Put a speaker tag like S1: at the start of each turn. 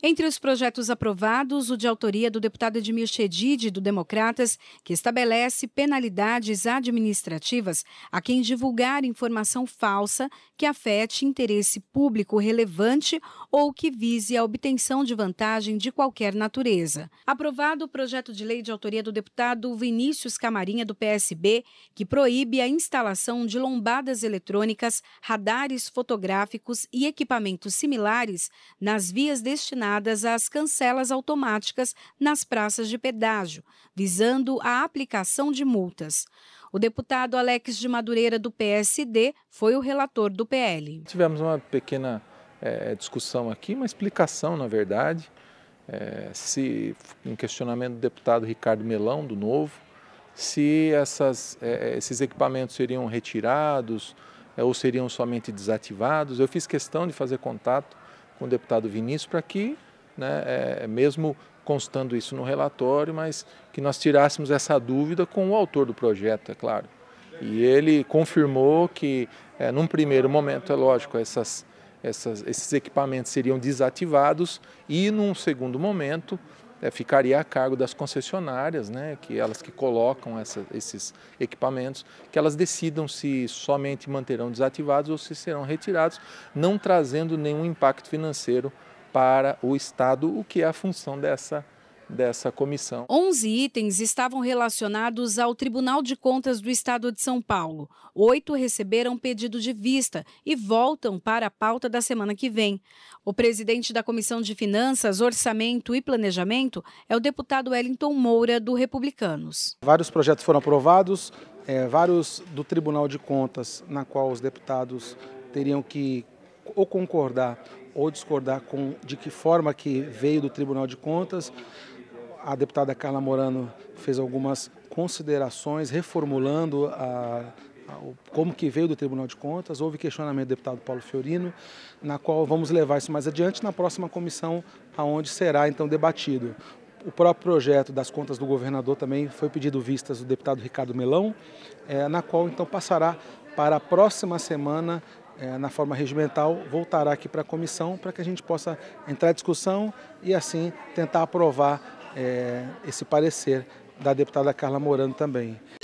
S1: Entre os projetos aprovados, o de autoria do deputado Edmir Chedid, do Democratas, que estabelece penalidades administrativas a quem divulgar informação falsa que afete interesse público relevante ou que vise a obtenção de vantagem de qualquer natureza. Aprovado o projeto de lei de autoria do deputado Vinícius Camarinha, do PSB, que proíbe a instalação de lombadas eletrônicas, radares fotográficos e equipamentos similares nas vias destinadas adicionadas as cancelas automáticas nas praças de pedágio, visando a aplicação de multas. O deputado Alex de Madureira, do PSD, foi o relator do PL.
S2: Tivemos uma pequena é, discussão aqui, uma explicação, na verdade, é, se um questionamento do deputado Ricardo Melão, do Novo, se essas, é, esses equipamentos seriam retirados ou seriam somente desativados. Eu fiz questão de fazer contato com o deputado Vinícius para que, né, é, é, mesmo constando isso no relatório, mas que nós tirássemos essa dúvida com o autor do projeto, é claro. E ele confirmou que, é, num primeiro momento, é lógico, essas, essas, esses equipamentos seriam desativados e, num segundo momento, é, ficaria a cargo das concessionárias, né, que elas que colocam essa, esses equipamentos, que elas decidam se somente manterão desativados ou se serão retirados, não trazendo nenhum impacto financeiro para o Estado, o que é a função dessa dessa comissão.
S1: 11 itens estavam relacionados ao Tribunal de Contas do Estado de São Paulo. Oito receberam pedido de vista e voltam para a pauta da semana que vem. O presidente da Comissão de Finanças, Orçamento e Planejamento é o deputado Wellington Moura, do Republicanos.
S3: Vários projetos foram aprovados, é, vários do Tribunal de Contas, na qual os deputados teriam que ou concordar ou discordar com de que forma que veio do Tribunal de Contas a deputada Carla Morano fez algumas considerações, reformulando a, como que veio do Tribunal de Contas, houve questionamento do deputado Paulo Fiorino, na qual vamos levar isso mais adiante na próxima comissão, aonde será então debatido. O próprio projeto das contas do governador também foi pedido vistas do deputado Ricardo Melão, é, na qual então passará para a próxima semana, é, na forma regimental, voltará aqui para a comissão para que a gente possa entrar em discussão e assim tentar aprovar é, esse parecer da deputada Carla Morano também.